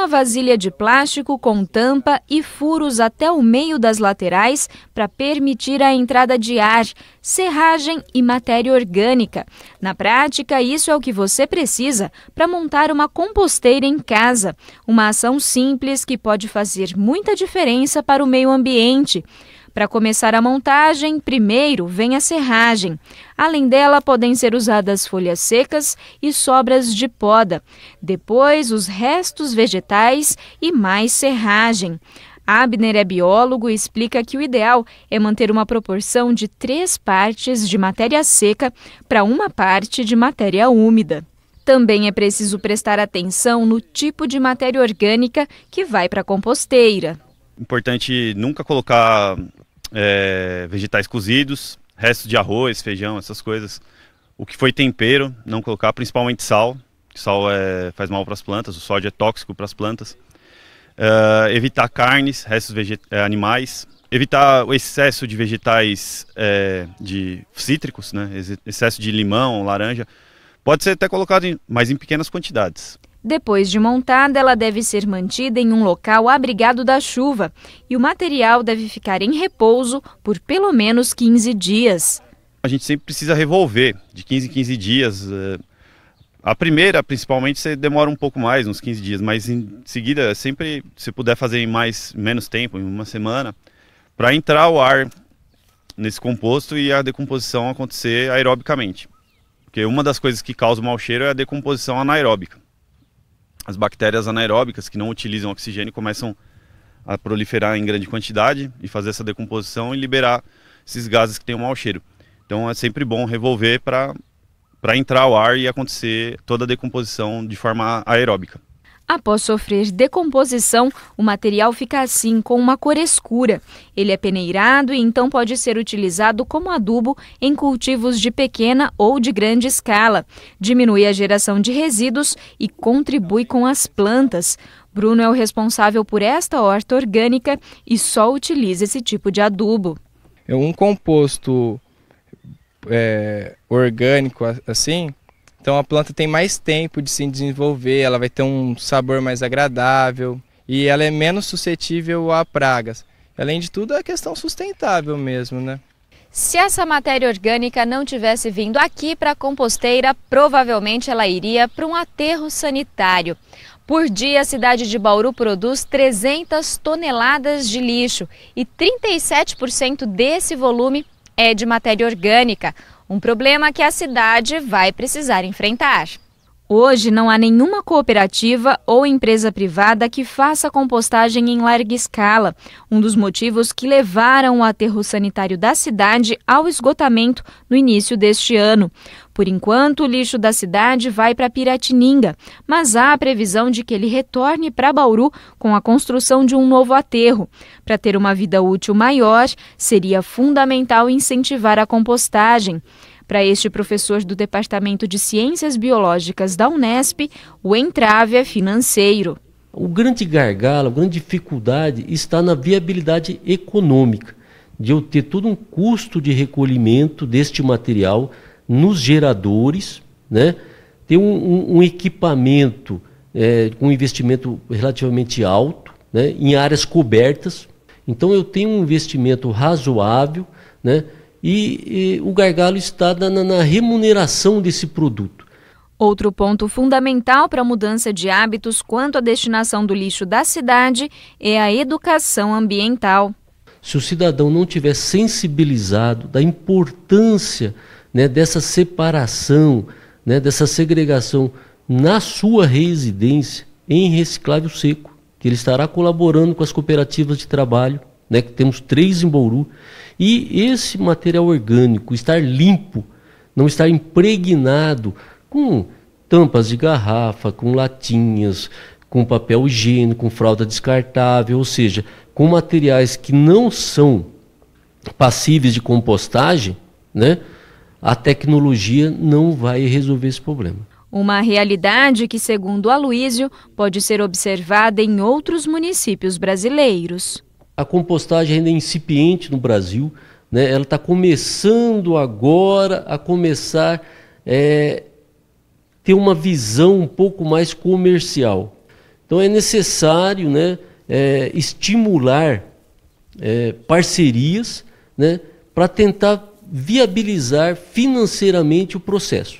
uma vasilha de plástico com tampa e furos até o meio das laterais para permitir a entrada de ar, serragem e matéria orgânica. Na prática, isso é o que você precisa para montar uma composteira em casa. Uma ação simples que pode fazer muita diferença para o meio ambiente. Para começar a montagem, primeiro vem a serragem. Além dela, podem ser usadas folhas secas e sobras de poda. Depois, os restos vegetais e mais serragem. Abner é biólogo e explica que o ideal é manter uma proporção de três partes de matéria seca para uma parte de matéria úmida. Também é preciso prestar atenção no tipo de matéria orgânica que vai para a composteira importante nunca colocar é, vegetais cozidos, restos de arroz, feijão, essas coisas. O que foi tempero, não colocar, principalmente sal. Sal é, faz mal para as plantas, o sódio é tóxico para as plantas. Uh, evitar carnes, restos é, animais. Evitar o excesso de vegetais é, de cítricos, né? excesso de limão, laranja. Pode ser até colocado, em, mas em pequenas quantidades. Depois de montada, ela deve ser mantida em um local abrigado da chuva e o material deve ficar em repouso por pelo menos 15 dias. A gente sempre precisa revolver de 15 em 15 dias. Eh, a primeira, principalmente, você demora um pouco mais, uns 15 dias, mas em seguida, sempre se puder fazer em mais menos tempo, em uma semana, para entrar o ar nesse composto e a decomposição acontecer aerobicamente. Porque uma das coisas que causa o mau cheiro é a decomposição anaeróbica as bactérias anaeróbicas que não utilizam oxigênio começam a proliferar em grande quantidade e fazer essa decomposição e liberar esses gases que têm um mau cheiro. Então é sempre bom revolver para entrar ao ar e acontecer toda a decomposição de forma aeróbica. Após sofrer decomposição, o material fica assim, com uma cor escura. Ele é peneirado e então pode ser utilizado como adubo em cultivos de pequena ou de grande escala. Diminui a geração de resíduos e contribui com as plantas. Bruno é o responsável por esta horta orgânica e só utiliza esse tipo de adubo. É um composto é, orgânico assim então a planta tem mais tempo de se desenvolver, ela vai ter um sabor mais agradável e ela é menos suscetível a pragas. Além de tudo, é questão sustentável mesmo, né? Se essa matéria orgânica não tivesse vindo aqui para a composteira, provavelmente ela iria para um aterro sanitário. Por dia, a cidade de Bauru produz 300 toneladas de lixo e 37% desse volume é de matéria orgânica. Um problema que a cidade vai precisar enfrentar. Hoje não há nenhuma cooperativa ou empresa privada que faça compostagem em larga escala, um dos motivos que levaram o aterro sanitário da cidade ao esgotamento no início deste ano. Por enquanto, o lixo da cidade vai para Piratininga, mas há a previsão de que ele retorne para Bauru com a construção de um novo aterro. Para ter uma vida útil maior, seria fundamental incentivar a compostagem. Para este professor do Departamento de Ciências Biológicas da Unesp, o entrave é financeiro. O grande gargalo, a grande dificuldade está na viabilidade econômica, de eu ter todo um custo de recolhimento deste material nos geradores, né? ter um, um, um equipamento é, com investimento relativamente alto, né? em áreas cobertas. Então eu tenho um investimento razoável, né? e, e o gargalo está na, na remuneração desse produto. Outro ponto fundamental para a mudança de hábitos quanto à destinação do lixo da cidade é a educação ambiental. Se o cidadão não tiver sensibilizado da importância né, dessa separação, né, dessa segregação na sua residência em reciclável seco, que ele estará colaborando com as cooperativas de trabalho, né, que temos três em Bauru, e esse material orgânico estar limpo, não estar impregnado com tampas de garrafa, com latinhas, com papel higiênico, com fralda descartável, ou seja, com materiais que não são passíveis de compostagem, né? a tecnologia não vai resolver esse problema. Uma realidade que, segundo Aloísio, pode ser observada em outros municípios brasileiros. A compostagem ainda é incipiente no Brasil, né? ela está começando agora a começar é, ter uma visão um pouco mais comercial. Então é necessário né, é, estimular é, parcerias né, para tentar viabilizar financeiramente o processo.